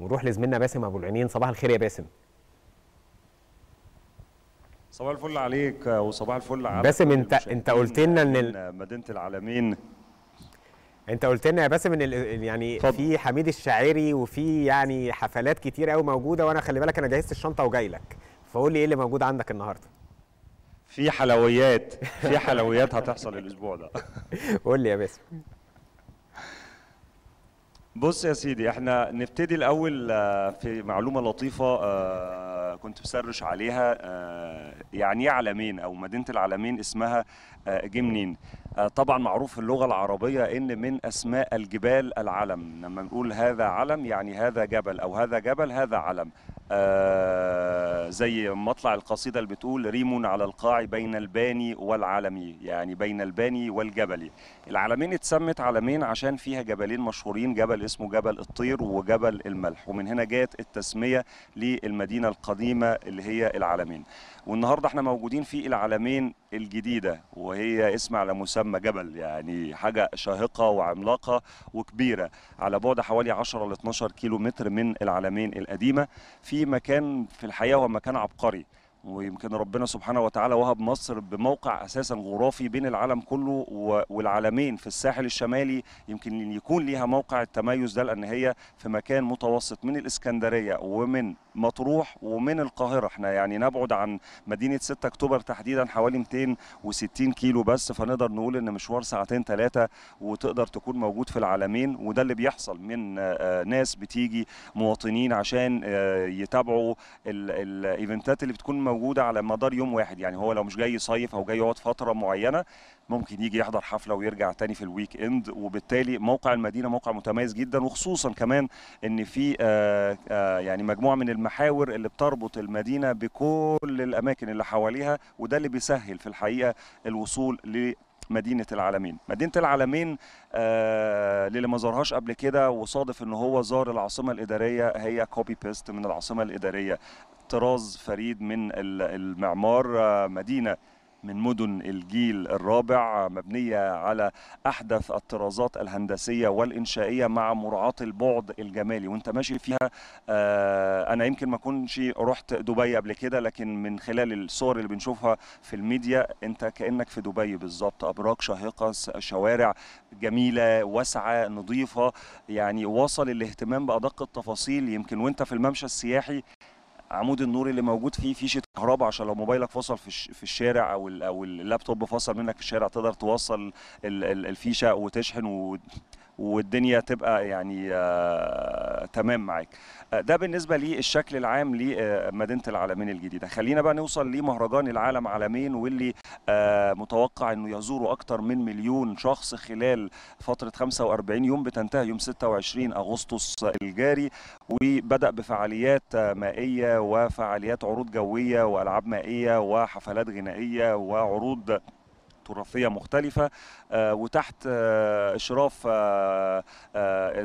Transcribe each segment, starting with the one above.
ونروح لزميلنا باسم ابو العينين صباح الخير يا باسم صباح الفل عليك وصباح الفل على باسم انت انت قلت لنا ان مدينه العالمين انت قلت لنا يا باسم ان يعني فضل. في حميد الشاعري وفي يعني حفلات كتير قوي موجوده وانا خلي بالك انا جهزت الشنطه وجاي لك فقول لي ايه اللي موجود عندك النهارده في حلويات في حلويات هتحصل الاسبوع ده قول لي يا باسم بص يا سيدي احنا نبتدي الاول آه، في معلومه لطيفه آه، كنت بسرش عليها آه، يعني ايه علمين او مدينه العلمين اسمها جمنين طبعا معروف في اللغه العربيه ان من اسماء الجبال العلم لما نقول هذا علم يعني هذا جبل او هذا جبل هذا علم آه، زي مطلع القصيده اللي بتقول ريم على القاع بين الباني والعالمي يعني بين الباني والجبلي العلمين اتسمت علمين عشان فيها جبلين مشهورين جبل اسمه جبل الطير وجبل الملح ومن هنا جت التسميه للمدينه القديمه اللي هي العلمين والنهارده احنا موجودين في العلمين الجديدة وهي اسم على مسمى جبل يعني حاجة شاهقة وعملاقة وكبيرة على بعد حوالي 10 ل 12 كيلو متر من العلمين القديمة في مكان في الحقيقة هو مكان عبقري ويمكن ربنا سبحانه وتعالى وهب مصر بموقع اساسا غرافي بين العالم كله والعالمين في الساحل الشمالي يمكن يكون ليها موقع التميز ده لان هي في مكان متوسط من الاسكندريه ومن مطروح ومن القاهره احنا يعني نبعد عن مدينه 6 اكتوبر تحديدا حوالي 260 كيلو بس فنقدر نقول ان مشوار ساعتين ثلاثه وتقدر تكون موجود في العالمين وده اللي بيحصل من آه، آه، ناس بتيجي مواطنين عشان آه، يتابعوا الايفنتات اللي بتكون موجودة موجوده على مدار يوم واحد يعني هو لو مش جاي يصيف او جاي يقعد فتره معينه ممكن يجي يحضر حفله ويرجع تاني في الويك اند وبالتالي موقع المدينه موقع متميز جدا وخصوصا كمان ان في آآ آه، آآ آه، يعني مجموعه من المحاور اللي بتربط المدينه بكل الاماكن اللي حواليها وده اللي بيسهل في الحقيقه الوصول ل مدينة العالمين مدينة آه، العالمين للي ما زارهاش قبل كده وصادف ان هو زار العاصمة الإدارية هي كوبي بيست من العاصمة الإدارية طراز فريد من المعمار مدينة من مدن الجيل الرابع مبنية على أحدث الطرازات الهندسية والإنشائية مع مراعاة البعد الجمالي وانت ماشي فيها آه، أنا يمكن ما كنتش رحت دبي قبل كده لكن من خلال الصور اللي بنشوفها في الميديا انت كأنك في دبي بالظبط أبراج شاهقة شوارع جميلة واسعة نظيفة يعني وصل الاهتمام بأدق التفاصيل يمكن وانت في الممشى السياحي عمود النور اللي موجود فيه فيشه كهرباء عشان لو موبايلك فصل في الشارع او او اللابتوب فصل منك في الشارع تقدر توصل الفيشه وتشحن والدنيا تبقى يعني آه، تمام معاك آه، ده بالنسبه للشكل العام لمدينه آه، العالمين الجديده خلينا بقى نوصل لمهرجان العالم عالمين واللي متوقع انه يزوره أكثر من مليون شخص خلال فتره 45 يوم بتنتهي يوم 26 اغسطس الجاري وبدا بفعاليات مائيه وفعاليات عروض جويه والعاب مائيه وحفلات غنائيه وعروض تراثيه مختلفه آه، وتحت آه، اشراف آه،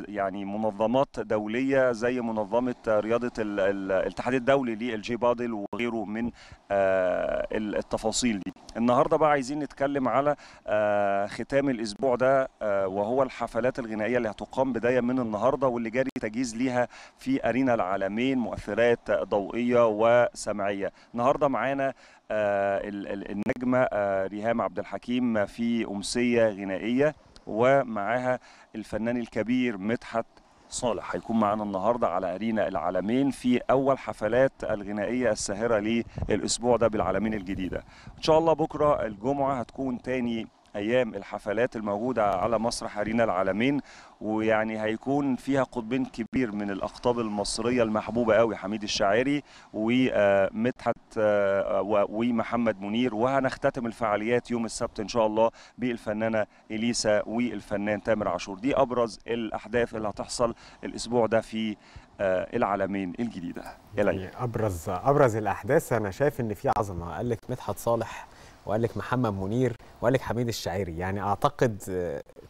يعني منظمات دوليه زي منظمه رياضه الاتحاد الدولي للجي بادل وغيره من التفاصيل دي النهارده بقى عايزين نتكلم على آه، ختام الاسبوع ده آه، وهو الحفلات الغنائيه اللي هتقام بدايه من النهارده واللي جاري تجهيز ليها في ارينا العالمين مؤثرات ضوئيه وسمعيه النهارده معانا آه، النجمه ريهام عبد الحكيم في امسيه غنائيه ومعاها الفنان الكبير مدحت صالح هيكون معانا النهارده على ارينا العالمين في اول حفلات الغنائيه الساهره للاسبوع ده بالعالمين الجديده ان شاء الله بكره الجمعه هتكون تاني ايام الحفلات الموجوده على مسرح ارينا العالمين ويعني هيكون فيها قطبين كبير من الاقطاب المصريه المحبوبه قوي حميد الشاعري ومدحت آه، آه، ومحمد منير وهنختتم الفعاليات يوم السبت ان شاء الله بالفنانه اليسا والفنان تامر عاشور دي ابرز الاحداث اللي هتحصل الاسبوع ده في آه، العالمين الجديده يعني ابرز ابرز الاحداث انا شايف ان في عظمه قال لك مدحت صالح وقال لك محمد منير وقال لك حميد الشاعري يعني اعتقد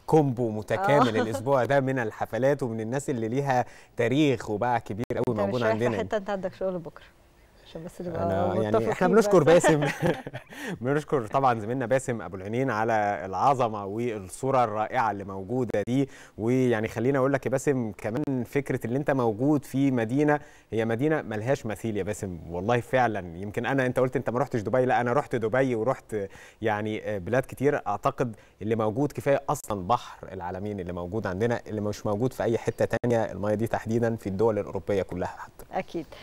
كومبو متكامل آه. الاسبوع ده من الحفلات ومن الناس اللي ليها تاريخ وباع كبير قوي موجود عندنا انت عندك شغل بكره عشان بس نبقى أنا يعني احنا بنشكر باسم بنشكر طبعا زميلنا باسم ابو العينين على العظمه والصوره الرائعه اللي موجوده دي ويعني خلينا اقول لك يا باسم كمان فكره اللي انت موجود في مدينه هي مدينه ملهاش مثيل يا باسم والله فعلا يمكن انا انت قلت انت ما رحتش دبي لا انا رحت دبي ورحت يعني بلاد كتير اعتقد اللي موجود كفايه اصلا بحر العالمين اللي موجود عندنا اللي مش موجود في اي حته تانية الميه دي تحديدا في الدول الاوروبيه كلها حتى اكيد